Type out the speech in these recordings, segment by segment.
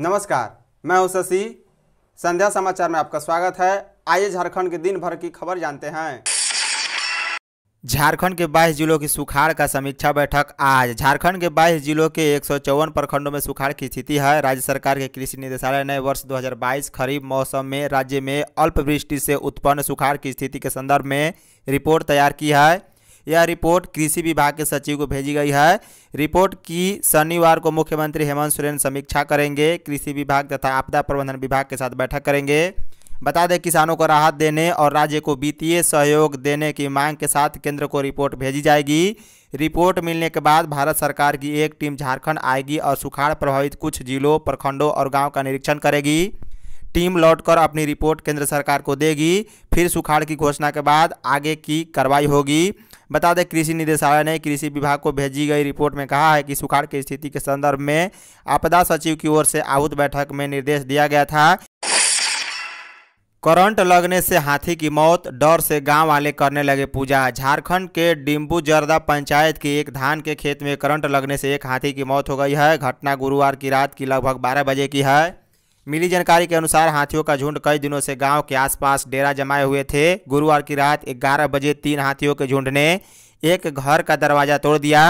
नमस्कार मैं हूं शशि संध्या समाचार में आपका स्वागत है आइए झारखंड के दिन भर की खबर जानते हैं झारखंड के 22 जिलों की सुखाड़ का समीक्षा बैठक आज झारखंड के 22 जिलों के एक प्रखंडों में सुखाड़ की स्थिति है राज्य सरकार के कृषि निदेशालय ने वर्ष 2022 खरीफ मौसम में राज्य में अल्पवृष्टि से उत्पन्न सुखाड़ की स्थिति के संदर्भ में रिपोर्ट तैयार की है यह रिपोर्ट कृषि विभाग के सचिव को भेजी गई है रिपोर्ट की शनिवार को मुख्यमंत्री हेमंत सोरेन समीक्षा करेंगे कृषि विभाग तथा आपदा प्रबंधन विभाग के साथ बैठक करेंगे बता दें किसानों को राहत देने और राज्य को वित्तीय सहयोग देने की मांग के साथ केंद्र को रिपोर्ट भेजी जाएगी रिपोर्ट मिलने के बाद भारत सरकार की एक टीम झारखंड आएगी और सुखाड़ प्रभावित कुछ जिलों प्रखंडों और गांव का निरीक्षण करेगी टीम लौटकर अपनी रिपोर्ट केंद्र सरकार को देगी फिर सुखाड़ की घोषणा के बाद आगे की कार्रवाई होगी बता दें कृषि निदेशालय ने कृषि विभाग को भेजी गई रिपोर्ट में कहा है कि सुखाड़ की स्थिति के संदर्भ में आपदा सचिव की ओर से आहूत बैठक में निर्देश दिया गया था करंट लगने से हाथी की मौत डर से गांव वाले करने लगे पूजा झारखंड के डिम्बू जर्दा पंचायत के एक धान के खेत में करंट लगने से एक हाथी की मौत हो गई है घटना गुरुवार की रात की लगभग 12 बजे की है मिली जानकारी के अनुसार हाथियों का झुंड कई दिनों से गांव के आसपास डेरा जमाए हुए थे गुरुवार की रात 11 बजे तीन हाथियों के झुंड ने एक घर का दरवाजा तोड़ दिया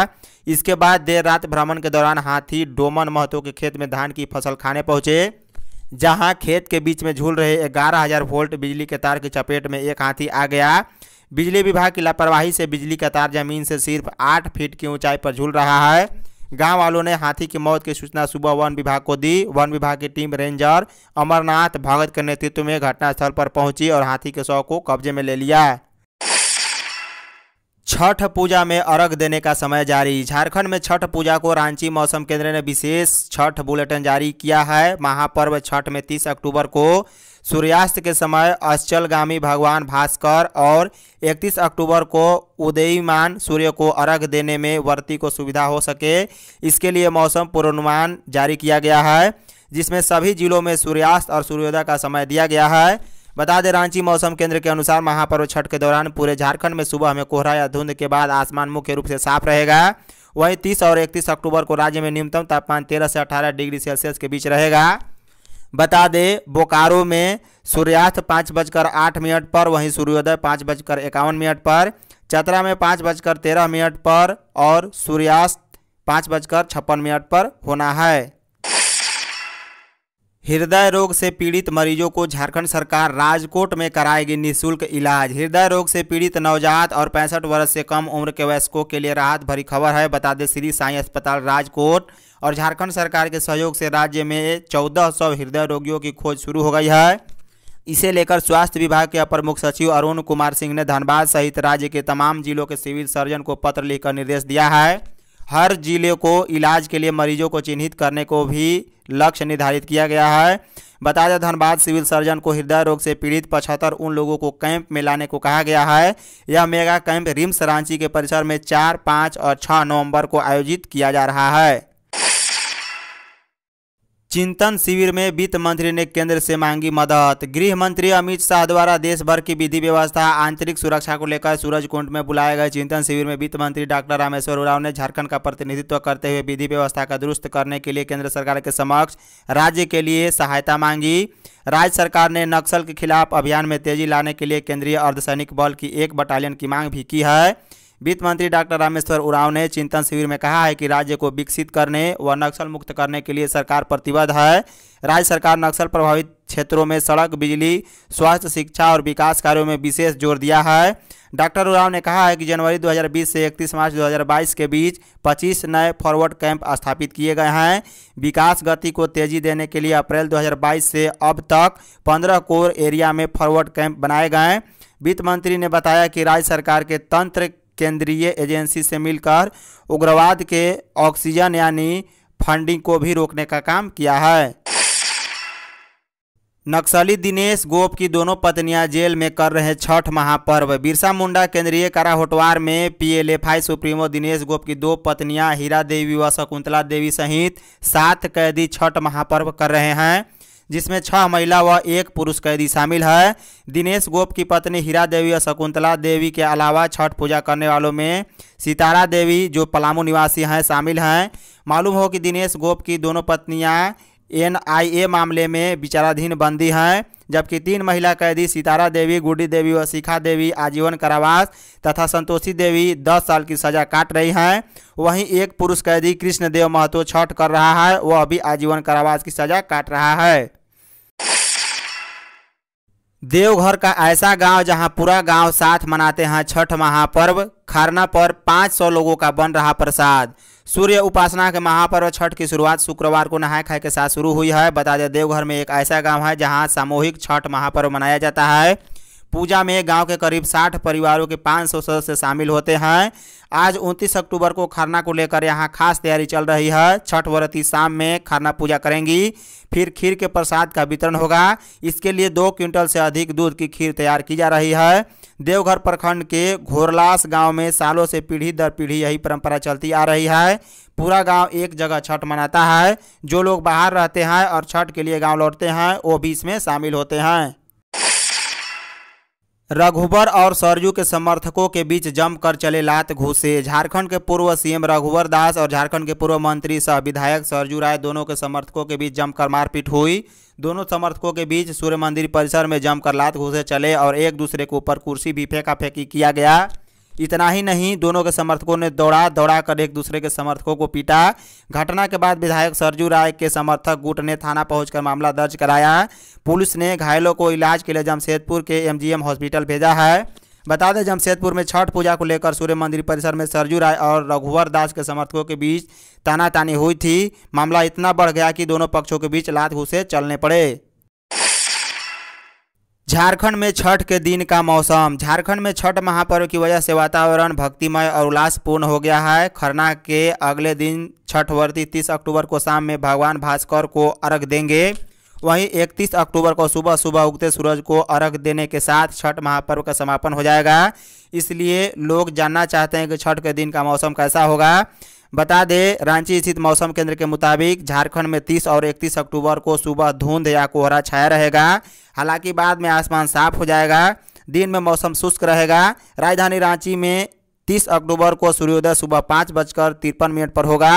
इसके बाद देर रात भ्रमण के दौरान हाथी डोमन महतो के खेत में धान की फसल खाने पहुंचे जहां खेत के बीच में झूल रहे ग्यारह हजार वोल्ट बिजली के तार की चपेट में एक हाथी आ गया बिजली विभाग की लापरवाही से बिजली का तार जमीन से सिर्फ आठ फीट की ऊंचाई पर झूल रहा है गांव वालों ने हाथी की मौत की सूचना सुबह वन विभाग को दी वन विभाग की टीम रेंजर अमरनाथ भगत के नेतृत्व में घटनास्थल पर पहुंची और हाथी के शव को कब्जे में ले लिया छठ पूजा में अर्घ देने का समय जारी झारखंड में छठ पूजा को रांची मौसम केंद्र ने विशेष छठ बुलेटिन जारी किया है महापर्व छठ में 30 अक्टूबर को सूर्यास्त के समय अश्चलगामी भगवान भास्कर और 31 अक्टूबर को उदयीमान सूर्य को अर्घ देने में वर्ती को सुविधा हो सके इसके लिए मौसम पूर्वानुमान जारी किया गया है जिसमें सभी जिलों में सूर्यास्त और सूर्योदय का समय दिया गया है बता दें रांची मौसम केंद्र के अनुसार महापर्व छठ के दौरान पूरे झारखंड में सुबह में कोहरा या धुंध के बाद आसमान मुख्य रूप से साफ रहेगा वहीं 30 और 31 अक्टूबर को राज्य में न्यूनतम तापमान 13 से 18 डिग्री सेल्सियस के बीच रहेगा बता दें बोकारो में सूर्यास्त पाँच बजकर आठ मिनट पर वहीं सूर्योदय पाँच बजकर इक्यावन मिनट पर चतरा में पाँच बजकर तेरह मिनट पर और सूर्यास्त पाँच बजकर छप्पन मिनट पर होना है हृदय रोग से पीड़ित मरीजों को झारखंड सरकार राजकोट में कराएगी निशुल्क इलाज हृदय रोग से पीड़ित नवजात और पैंसठ वर्ष से कम उम्र के वयस्कों के लिए राहत भरी खबर है बता दें श्री साई अस्पताल राजकोट और झारखंड सरकार के सहयोग से राज्य में चौदह सौ हृदय रोगियों की खोज शुरू हो गई है इसे लेकर स्वास्थ्य विभाग के अपर मुख्य सचिव अरुण कुमार सिंह ने धनबाद सहित राज्य के तमाम जिलों के सिविल सर्जन को पत्र लिखकर निर्देश दिया है हर जिले को इलाज के लिए मरीजों को चिन्हित करने को भी लक्ष्य निर्धारित किया गया है बता दें धनबाद सिविल सर्जन को हृदय रोग से पीड़ित पचहत्तर उन लोगों को कैंप में लाने को कहा गया है यह मेगा कैंप रिम्स रांची के परिसर में चार पाँच और छः नवंबर को आयोजित किया जा रहा है चिंतन शिविर में वित्त मंत्री ने केंद्र से मांगी मदद गृह मंत्री अमित शाह द्वारा देश भर की विधि व्यवस्था आंतरिक सुरक्षा को लेकर सूरजकुंड में बुलाए गए चिंतन शिविर में वित्त मंत्री डॉक्टर रामेश्वर उराव ने झारखंड का प्रतिनिधित्व करते हुए विधि व्यवस्था का दुरुस्त करने के लिए केंद्र सरकार के समक्ष राज्य के लिए सहायता मांगी राज्य सरकार ने नक्सल के खिलाफ अभियान में तेजी लाने के लिए केंद्रीय अर्धसैनिक बल की एक बटालियन की मांग भी की है वित्त मंत्री डॉक्टर रामेश्वर उराव ने चिंतन शिविर में कहा है कि राज्य को विकसित करने व नक्सल मुक्त करने के लिए सरकार प्रतिबद्ध है राज्य सरकार नक्सल प्रभावित क्षेत्रों में सड़क बिजली स्वास्थ्य शिक्षा और विकास कार्यों में विशेष जोर दिया है डॉक्टर उराव ने कहा है कि जनवरी 2020 से 31 मार्च 2022 के बीच 25 नए फॉरवर्ड कैंप स्थापित किए गए हैं विकास गति को तेजी देने के लिए अप्रैल 2022 से अब तक 15 कोर एरिया में फॉरवर्ड कैंप बनाए गए वित्त मंत्री ने बताया कि राज्य सरकार के तंत्र केंद्रीय एजेंसी से मिलकर उग्रवाद के ऑक्सीजन यानी फंडिंग को भी रोकने का काम किया है नक्सली दिनेश गोप की दोनों पत्नियां जेल में कर रहे छठ महापर्व बिरसा मुंडा केंद्रीय कारा होटवार में पीएलएफआई सुप्रीमो दिनेश गोप की दो पत्नियां हीरा देवी व शकुंतला देवी सहित सात कैदी छठ महापर्व कर रहे हैं जिसमें छह महिला व एक पुरुष कैदी शामिल है दिनेश गोप की पत्नी हीरा देवी और शकुंतला देवी के अलावा छठ पूजा करने वालों में सितारा देवी जो पलामू निवासी हैं शामिल हैं मालूम हो कि दिनेश गोप की दोनों पत्नियाँ एनआईए मामले में विचाराधीन बंदी हैं जबकि तीन महिला कैदी सितारा देवी गुडी देवी व शिखा देवी आजीवन कारावास तथा संतोषी देवी दस साल की सजा काट रही हैं वहीं एक पुरुष कैदी कृष्णदेव महतो छठ कर रहा है वह अभी आजीवन कारावास की सजा काट रहा है देवघर का ऐसा गांव जहां पूरा गांव साथ मनाते हैं छठ महापर्व खारना पर 500 लोगों का बन रहा प्रसाद सूर्य उपासना के महापर्व छठ की शुरुआत शुक्रवार को नहाय खाए के साथ शुरू हुई है बता दें देवघर में एक ऐसा गांव है जहां सामूहिक छठ महापर्व मनाया जाता है पूजा में गांव के करीब 60 परिवारों के 500 सदस्य शामिल होते हैं आज 29 अक्टूबर को खरना को लेकर यहां खास तैयारी चल रही है छठ व्रती शाम में खरना पूजा करेंगी फिर खीर के प्रसाद का वितरण होगा इसके लिए दो क्विंटल से अधिक दूध की खीर तैयार की जा रही है देवघर प्रखंड के घोरलास गांव में सालों से पीढ़ी दर पीढ़ी यही परंपरा चलती आ रही है पूरा गांव एक जगह छठ मनाता है जो लोग बाहर रहते हैं और छठ के लिए गांव लौटते हैं वो भी इसमें शामिल होते हैं रघुवर और सरजू के समर्थकों के बीच जमकर चले लात घुसे झारखंड के पूर्व सीएम रघुवर दास और झारखंड के पूर्व मंत्री सह विधायक सरजू राय दोनों के समर्थकों के बीच जमकर मारपीट हुई दोनों समर्थकों के बीच सूर्य मंदिर परिसर में जमकर लात घुसे चले और एक दूसरे के ऊपर कुर्सी भी फेंका फेंकी किया गया इतना ही नहीं दोनों के समर्थकों ने दौड़ा दौड़ा कर एक दूसरे के समर्थकों को पीटा घटना के बाद विधायक सरजू राय के समर्थक गुट ने थाना पहुंचकर मामला दर्ज कराया पुलिस ने घायलों को इलाज के लिए जमशेदपुर के एमजीएम हॉस्पिटल भेजा है बता दें जमशेदपुर में छठ पूजा को लेकर सूर्य मंदिर परिसर में सरजू राय और रघुवर दास के समर्थकों के बीच तानातानी हुई थी मामला इतना बढ़ गया कि दोनों पक्षों के बीच लात घूसे चलने पड़े झारखंड में छठ के दिन का मौसम झारखंड में छठ महापर्व की वजह से वातावरण भक्तिमय और उल्लासपूर्ण हो गया है खरना के अगले दिन छठ वर्ती तीस अक्टूबर को शाम में भगवान भास्कर को अर्घ देंगे वहीं इकतीस अक्टूबर को सुबह सुबह उगते सूरज को अर्घ देने के साथ छठ महापर्व का समापन हो जाएगा इसलिए लोग जानना चाहते हैं कि छठ के दिन का मौसम कैसा होगा बता दें रांची स्थित मौसम केंद्र के मुताबिक झारखंड में 30 और 31 अक्टूबर को सुबह धुंध या कोहरा छाया रहेगा हालांकि बाद में आसमान साफ हो जाएगा दिन में मौसम शुष्क रहेगा राजधानी रांची में 30 अक्टूबर को सूर्योदय सुबह पाँच बजकर तिरपन मिनट पर होगा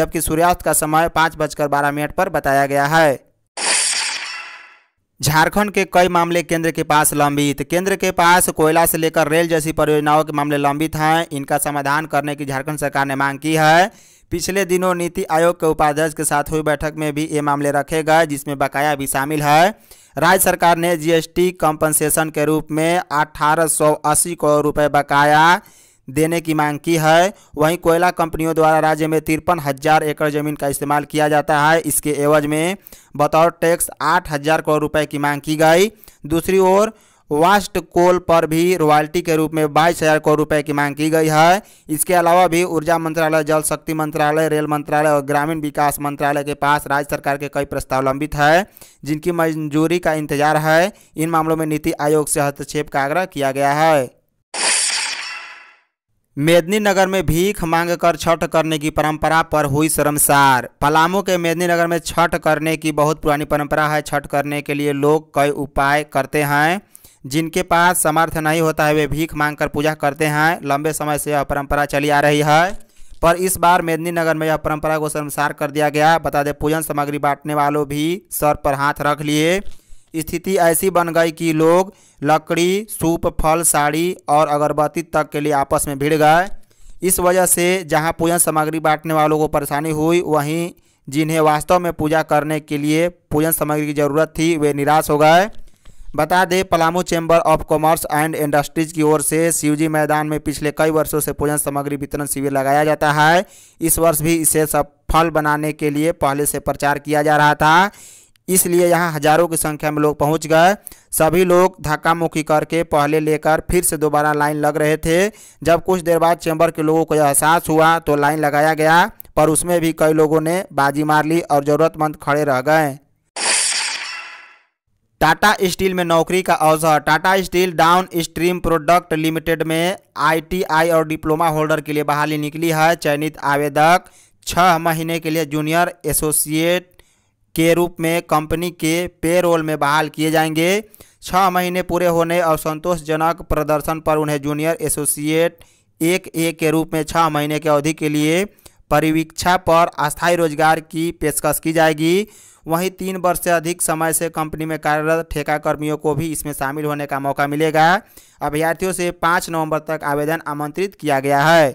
जबकि सूर्यास्त का समय पाँच बजकर बारह मिनट पर बताया गया है झारखंड के कई मामले केंद्र के पास लंबित केंद्र के पास कोयला से लेकर रेल जैसी परियोजनाओं के मामले लंबित हैं इनका समाधान करने की झारखंड सरकार ने मांग की है पिछले दिनों नीति आयोग के उपाध्यक्ष के साथ हुई बैठक में भी ये मामले रखे गए जिसमें बकाया भी शामिल है राज्य सरकार ने जीएसटी कंपनसेशन के रूप में अठारह करोड़ रुपये बकाया देने की मांग की है वहीं कोयला कंपनियों द्वारा राज्य में तिरपन हज़ार एकड़ जमीन का इस्तेमाल किया जाता है इसके एवज में बतौर टैक्स आठ हज़ार करोड़ रुपए की मांग की गई दूसरी ओर वास्ट कोल पर भी रॉयल्टी के रूप में बाईस हज़ार करोड़ रुपए की मांग की गई है इसके अलावा भी ऊर्जा मंत्रालय जल शक्ति मंत्रालय रेल मंत्रालय और ग्रामीण विकास मंत्रालय के पास राज्य सरकार के कई प्रस्ताव लंबित है जिनकी मंजूरी का इंतजार है इन मामलों में नीति आयोग से हस्तक्षेप का आग्रह किया गया है नगर में भीख मांग कर छठ करने की परंपरा पर हुई शर्मसार पलामू के नगर में छठ करने की बहुत पुरानी परंपरा है छठ करने के लिए लोग कई उपाय करते हैं जिनके पास समर्थ नहीं होता है वे भीख मांग कर पूजा करते हैं लंबे समय से यह परंपरा चली आ रही है पर इस बार नगर में यह परंपरा को शर्मसार कर दिया गया बता दें पूजन सामग्री बांटने वालों भी सर पर हाथ रख लिए स्थिति ऐसी बन गई कि लोग लकड़ी सूप फल साड़ी और अगरबत्ती तक के लिए आपस में भिड़ गए इस वजह से जहां पूजन सामग्री बांटने वालों को परेशानी हुई वहीं जिन्हें वास्तव में पूजा करने के लिए पूजन सामग्री की ज़रूरत थी वे निराश हो गए बता दें Palamu chamber of commerce and industries की ओर से शिवजी मैदान में पिछले कई वर्षों से पूजन सामग्री वितरण शिविर लगाया जाता है इस वर्ष भी इसे सफल बनाने के लिए पहले से प्रचार किया जा रहा था इसलिए यहाँ हजारों की संख्या में लोग पहुँच गए सभी लोग धक्का मुक्की करके पहले लेकर फिर से दोबारा लाइन लग रहे थे जब कुछ देर बाद चैम्बर के लोगों को यह एहसास हुआ तो लाइन लगाया गया पर उसमें भी कई लोगों ने बाजी मार ली और ज़रूरतमंद खड़े रह गए टाटा स्टील में नौकरी का अवसर Tata steel downstream product limited में आईटीआई और डिप्लोमा होल्डर के लिए बहाली निकली है चयनित आवेदक छः महीने के लिए जूनियर एसोसिएट के रूप में कंपनी के पेरोल में बहाल किए जाएंगे छः महीने पूरे होने और संतोषजनक प्रदर्शन पर उन्हें जूनियर एसोसिएट एक ए के रूप में छः महीने की अवधि के लिए परिवीक्षा पर अस्थायी रोजगार की पेशकश की जाएगी वहीं तीन वर्ष से अधिक समय से कंपनी में कार्यरत ठेका कर्मियों को भी इसमें शामिल होने का मौका मिलेगा अभ्यर्थियों से पाँच नवंबर तक आवेदन आमंत्रित किया गया है